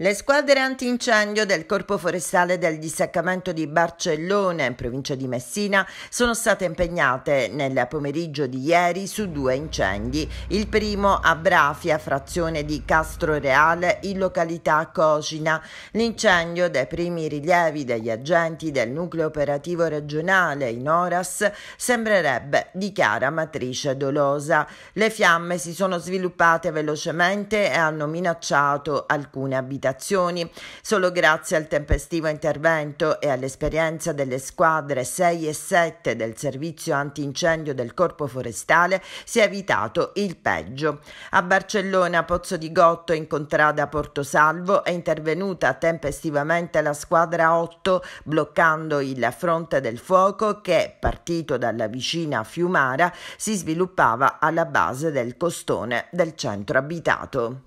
Le squadre antincendio del Corpo Forestale del Distaccamento di Barcellona, in provincia di Messina, sono state impegnate nel pomeriggio di ieri su due incendi. Il primo a Brafia, frazione di Castro Reale, in località Cocina. L'incendio, dai primi rilievi degli agenti del nucleo operativo regionale in Oras, sembrerebbe di chiara matrice dolosa. Le fiamme si sono sviluppate velocemente e hanno minacciato alcune abitazioni abitazioni. Solo grazie al tempestivo intervento e all'esperienza delle squadre 6 e 7 del servizio antincendio del Corpo Forestale si è evitato il peggio. A Barcellona Pozzo di Gotto in contrada Porto Salvo è intervenuta tempestivamente la squadra 8 bloccando il fronte del fuoco che, partito dalla vicina Fiumara, si sviluppava alla base del costone del centro abitato.